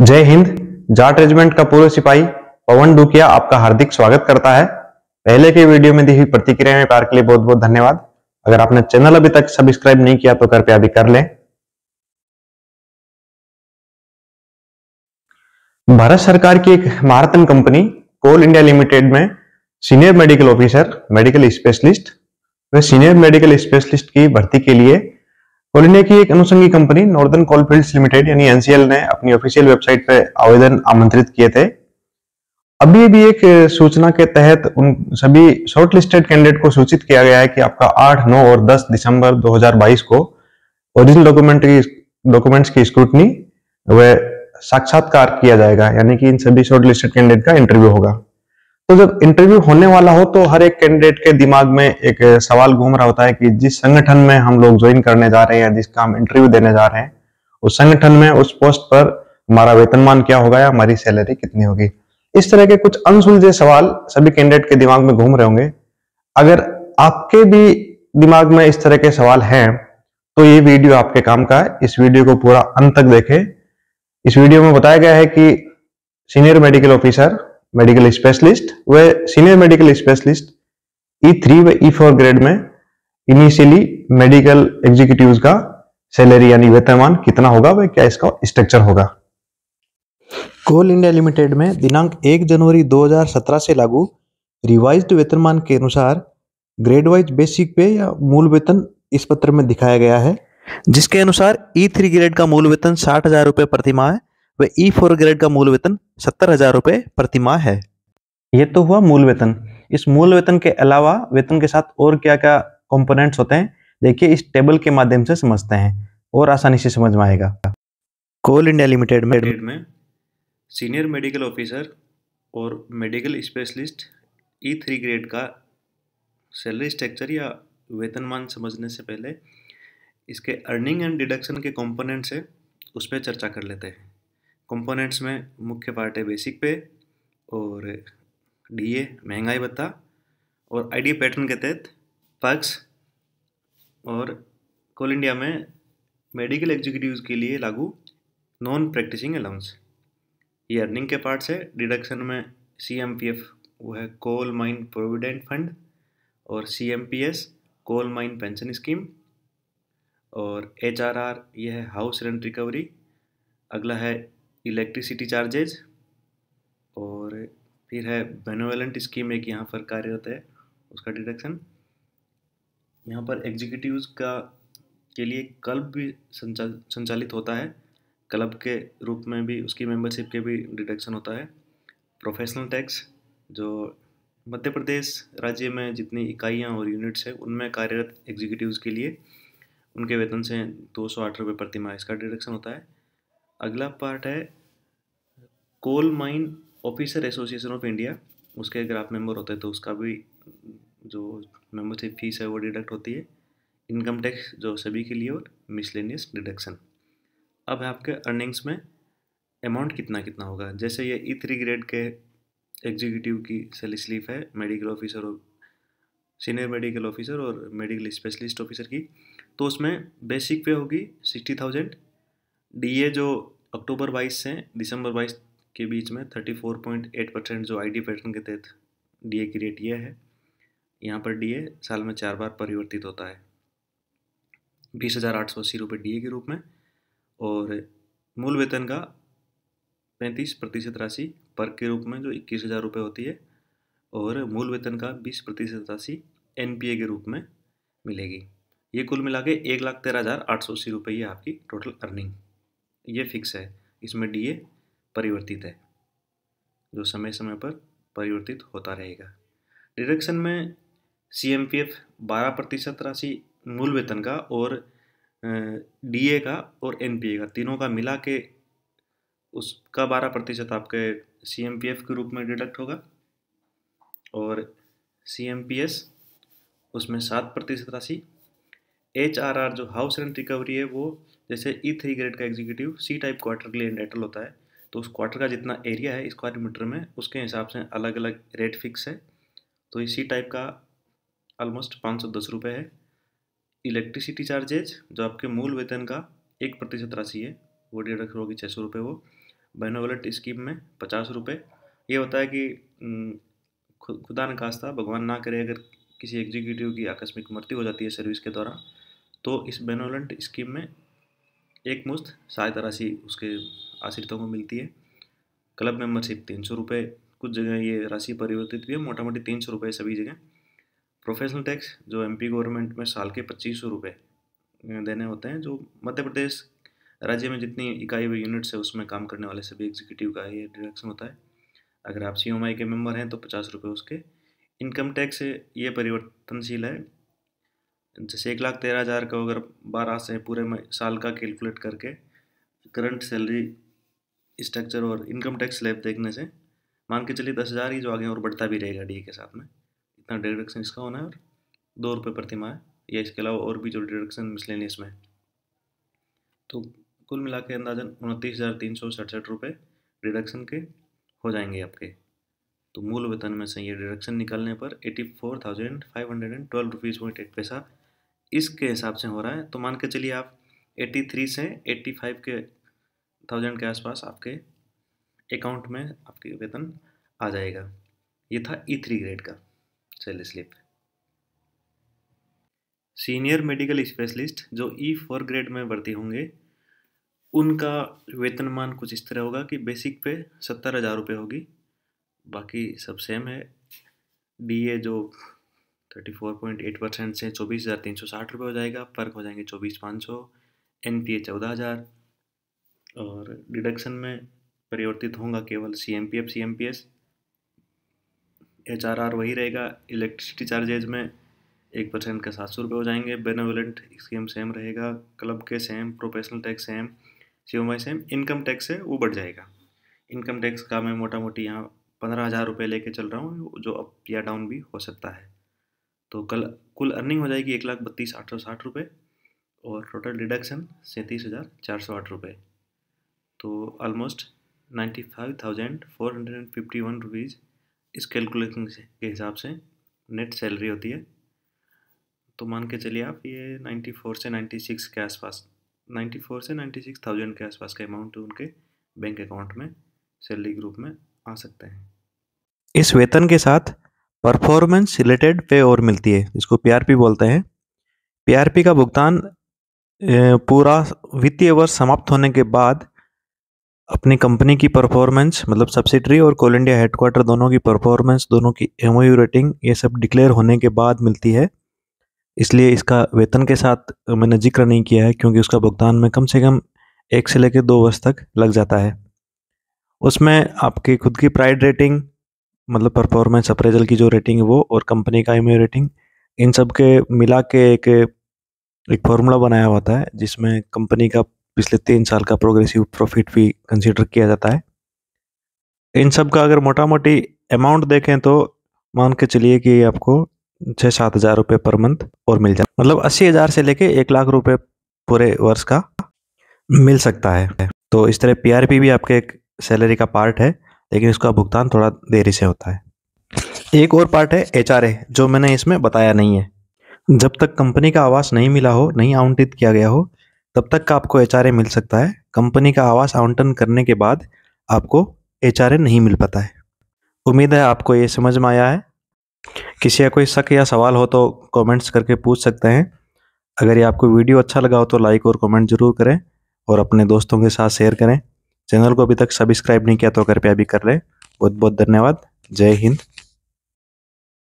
जय हिंद जाट रेजिमेंट का पूर्व सिपाही पवन डुकिया आपका हार्दिक स्वागत करता है पहले के वीडियो में दी हुई प्रतिक्रिया में प्यार के लिए बहुत बहुत धन्यवाद अगर आपने चैनल अभी तक सब्सक्राइब नहीं किया तो कृपया अभी कर लें भारत सरकार की एक Maharatna company Coal India Limited में senior medical officer medical specialist व सीनियर मेडिकल स्पेशलिस्ट की भर्ती के लिए कोल इंडिया की एक अनुसंगी कंपनी नॉर्दर्न कोल फील्ड लिमिटेड यानी एनसीएल ने अपनी ऑफिशियल वेबसाइट पर आवेदन आमंत्रित किए थे अभी भी एक सूचना के तहत उन सभी शॉर्टलिस्टेड कैंडिडेट को सूचित किया गया है कि आपका 8, 9 और 10 दिसंबर 2022 को ओरिजिनल डॉक्यूमेंट की डॉक्यूमेंट्स की स्क्रूटनी व साक्षात्कार किया जाएगा यानी कि इन सभी शॉर्टलिस्टेड कैंडिडेट का इंटरव्यू होगा तो जब इंटरव्यू होने वाला हो तो हर एक कैंडिडेट के दिमाग में एक सवाल घूम रहा होता है कि जिस संगठन में हम लोग ज्वाइन करने जा रहे हैं या जिसका हम इंटरव्यू देने जा रहे हैं उस संगठन में उस पोस्ट पर हमारा वेतनमान क्या होगा या हमारी सैलरी कितनी होगी इस तरह के कुछ अनसुलझे सवाल सभी कैंडिडेट के दिमाग में घूम रहे होंगे अगर आपके भी दिमाग में इस तरह के सवाल हैं तो ये वीडियो आपके काम का है इस वीडियो को पूरा अंत तक देखें इस वीडियो में बताया गया है कि senior medical officer medical specialist व senior medical specialist E three व ई फोर ग्रेड में इनिशियली मेडिकल एग्जीक्यूटिव का सैलरी यानी वेतनमान कितना होगा वह क्या इसका स्ट्रक्चर होगा कोल इंडिया लिमिटेड में दिनांक 1 जनवरी 2017 से लागू रिवाइज्ड वेतनमान के अनुसार ग्रेड वाइज बेसिक पे या मूल वेतन इस पत्र में दिखाया गया है जिसके अनुसार ई थ्री ग्रेड का मूल वेतन साठ हजार रुपये प्रति है व ई फोर ग्रेड का मूल वेतन सत्तर हजार रुपये प्रति माह है ये तो हुआ मूल वेतन इस मूल वेतन के अलावा वेतन के साथ और क्या क्या कंपोनेंट्स होते हैं देखिए इस टेबल के माध्यम से समझते हैं और आसानी से समझ में आएगा कोल इंडिया लिमिटेड में, में सीनियर मेडिकल ऑफिसर और medical specialist E three grade का सैलरी स्ट्रक्चर या वेतनमान समझने से पहले इसके अर्निंग एंड डिडक्शन के कॉम्पोनेंट्स है उस पर चर्चा कर लेते हैं कंपोनेंट्स में मुख्य पार्ट है बेसिक पे और डीए महंगाई भत्ता और आईडी पैटर्न के तहत पक्स और कोल इंडिया में मेडिकल एग्जीक्यूटिव के लिए लागू नॉन प्रैक्टिसिंग अलाउंस ये अर्निंग के पार्ट्स है डिडक्शन में सी एम पी एफ वो है कोल माइन प्रोविडेंट फंड और C M P S coal mine pension scheme और एच आर आर यह है हाउस रेंट रिकवरी अगला है इलेक्ट्रिसिटी चार्जेज और फिर है बेनोवेलेंट स्कीम एक यहाँ पर कार्यरत है उसका डिडक्शन यहाँ पर एग्जीक्यूटिव का के लिए क्लब भी संचालित होता है क्लब के रूप में भी उसकी मेंबरशिप के भी डिडक्शन होता है प्रोफेशनल टैक्स जो मध्य प्रदेश राज्य में जितनी इकाइयाँ और यूनिट्स हैं उनमें कार्यरत एग्जीक्यूटिव के लिए उनके वेतन से दो सौ आठ रुपये प्रतिमा इसका डिडक्शन होता है अगला पार्ट है coal mine officer association of India उसके अगर आप मेंबर होते हैं तो उसका भी जो मेंबरशिप फीस है वो डिडक्ट होती है इनकम टैक्स जो सभी के लिए और मिसलेनियस डिडक्शन अब है आपके अर्निंग्स में अमाउंट कितना कितना होगा जैसे ये ई थ्री ग्रेड के एग्जीक्यूटिव की सेली स्लीफ है मेडिकल ऑफिसर और सीनियर मेडिकल ऑफिसर और मेडिकल स्पेशलिस्ट ऑफिसर की तो उसमें बेसिक पे होगी सिक्सटी थाउजेंड डी जो अक्टूबर 22 से दिसंबर 22 के बीच में 34.8 परसेंट जो आईडी पैटर्न के तहत डीए की रेट यह है यहाँ पर डीए साल में चार बार परिवर्तित होता है बीस हज़ार आठ सौ अस्सी रुपये डी के रूप में और मूल वेतन का पैंतीस प्रतिशत राशि पर के रूप में जो इक्कीस हज़ार रुपये होती है और मूल वेतन का बीस प्रतिशत राशि एन के रूप में मिलेगी ये कुल मिला के एक लाख तेरह हज़ार आठ सौ अस्सी रुपये ये आपकी टोटल अर्निंग ये फिक्स है इसमें डी ए परिवर्तित है जो समय समय पर परिवर्तित होता रहेगा डिडक्शन में सी एम पी एफ बारह प्रतिशत राशि मूल वेतन का और डी ए का और एन पी ए का तीनों का मिला के उसका बारह प्रतिशत आपके सी एम पी एफ के रूप में डिडक्ट होगा और सी एम पी एस उसमें सात प्रतिशत राशि एच आर आर जो हाउस रेंट रिकवरी है वो जैसे ई थ्री ग्रेड का एग्जीक्यूटिव सी टाइप क्वार्टर के लिए एंटाइटल होता है तो उस क्वार्टर का जितना एरिया है स्क्वायर मीटर में उसके हिसाब से अलग अलग रेट फिक्स है तो इसी टाइप का ऑलमोस्ट पाँच सौ दस रुपये है इलेक्ट्रिसिटी चार्जेज जो आपके मूल वेतन का एक प्रतिशत राशि है वो लाख होगी छः सौ रुपये वो बेनोवलेट स्कीम में पचास रुपये ये होता है कि खुदा न खास्ता भगवान ना करे अगर किसी एग्जीक्यूटिव की आकस्मिक मृत्यु हो जाती है सर्विस के दौरान तो इस बेनोलेंट स्कीम में एक मुश्त सहायता राशि उसके आश्रितों को मिलती है क्लब मेंबरशिप तीन सौ रुपये कुछ जगह ये राशि परिवर्तित भी है मोटा मोटी तीन सौ रुपये सभी जगह प्रोफेशनल टैक्स जो एमपी गवर्नमेंट में साल के पच्चीस सौ रुपये देने होते हैं जो मध्य प्रदेश राज्य में जितनी इकाई व यूनिट्स है उसमें काम करने वाले सभी एग्जीक्यूटिव का ये डिडक्शन होता है अगर आप सी के मेम्बर हैं तो पचास रुपये उसके इनकम टैक्स ये परिवर्तनशील है जैसे एक लाख तेरह हज़ार का अगर बारह से पूरे साल का कैलकुलेट करके करंट सैलरी स्ट्रक्चर और इनकम टैक्स स्लैब देखने से मान के चलिए दस हज़ार ही जो आगे और बढ़ता भी रहेगा डी के साथ में इतना डिडक्शन इसका होना है और दो रुपये प्रति माह या इसके अलावा और भी जो डिडक्शन मिसलेनियस इसमें तो कुल मिला के अंदाजन उनतीस हज़ार तीन सौ सड़सठ रुपये डिडक्शन के हो जाएंगे आपके तो मूल वेतन में से ये डिडक्शन निकालने पर eighty four thousand five hundred and twelve rupees point eight पैसा इसके हिसाब से हो रहा है तो मान के चलिए आप 83 से 85 के थाउजेंड के आसपास आपके अकाउंट में आपके वेतन आ जाएगा ये था ई थ्री ग्रेड का sale slip senior medical specialist जो ई फोर ग्रेड में भर्ती होंगे उनका वेतनमान कुछ इस तरह होगा कि बेसिक पे सत्तर हज़ार रुपये होगी बाकी सब सेम है डीए जो thirty four point eight percent से चौबीस हज़ार तीन सौ साठ रुपये हो जाएगा फ़र्क हो जाएंगे चौबीस पाँच सौ एन पी ए चौदह हज़ार और डिडक्शन में परिवर्तित होगा केवल C M P F C M P S H R R वही रहेगा इलेक्ट्रिसिटी चार्जेज में एक परसेंट का सात सौ रुपये हो जाएंगे बेनोवलेंट स्कीम सेम रहेगा क्लब के same professional tax same C M Y same income tax है वो बढ़ जाएगा इनकम टैक्स का मैं मोटा मोटी यहाँ पंद्रह हज़ार रुपये लेके चल रहा हूँ जो अप या डाउन भी हो सकता है तो कल कुल अर्निंग हो जाएगी एक लाख बत्तीस आठ सौ साठ रुपये और टोटल डिडक्शन सैंतीस हज़ार चार सौ आठ रुपये तो almost ninety five thousand four hundred and fifty one rupees इस कैलकुलेशन के हिसाब से नेट सैलरी होती है तो मान के चलिए आप ये नाइन्टी फोर से नाइन्टी सिक्स के आसपास नाइन्टी फोर से नाइन्टी सिक्स थाउजेंड के आसपास का अमाउंट उनके बैंक अकाउंट में सैलरी ग्रुप में आ सकते हैं इस वेतन के साथ परफॉर्मेंस रिलेटेड पे और मिलती है जिसको पीआरपी बोलते हैं पीआरपी का भुगतान पूरा वित्तीय वर्ष समाप्त होने के बाद अपनी कंपनी की परफॉर्मेंस मतलब सब्सिडरी और कोल इंडिया हेडक्वार्टर दोनों की परफॉर्मेंस दोनों की एम रेटिंग ये सब डिक्लेयर होने के बाद मिलती है इसलिए इसका वेतन के साथ मैंने जिक्र नहीं किया है क्योंकि उसका भुगतान में कम से कम एक से लेकर दो वर्ष तक लग जाता है उसमें आपकी खुद की प्राइड रेटिंग मतलब परफॉर्मेंस अप्रेजल की जो रेटिंग है वो और कंपनी का एम रेटिंग इन सब के मिला के एक एक फॉर्मूला बनाया होता है जिसमें कंपनी का पिछले तीन साल का प्रोग्रेसिव प्रॉफिट भी कंसिडर किया जाता है इन सब का अगर मोटा मोटी अमाउंट देखें तो मान के चलिए कि आपको छः सात हज़ार रुपये पर मंथ और मिल जाए मतलब अस्सी हज़ार से लेके एक लाख रुपये पूरे वर्ष का मिल सकता है तो इस तरह पीआरपी भी आपके एक सैलरी का पार्ट है लेकिन इसका भुगतान थोड़ा देरी से होता है एक और पार्ट है एच जो मैंने इसमें बताया नहीं है जब तक कंपनी का आवास नहीं मिला हो नहीं आवंटित किया गया हो तब तक का आपको एच मिल सकता है कंपनी का आवास आवंटन करने के बाद आपको एच नहीं मिल पाता है उम्मीद है आपको ये समझ में आया है किसी का कोई शक या सवाल हो तो कमेंट्स करके पूछ सकते हैं अगर ये आपको वीडियो अच्छा लगा हो तो लाइक और कमेंट ज़रूर करें और अपने दोस्तों के साथ शेयर करें चैनल को अभी तक सब्सक्राइब नहीं किया तो कृपया अभी कर रहे बहुत बहुत धन्यवाद जय हिंद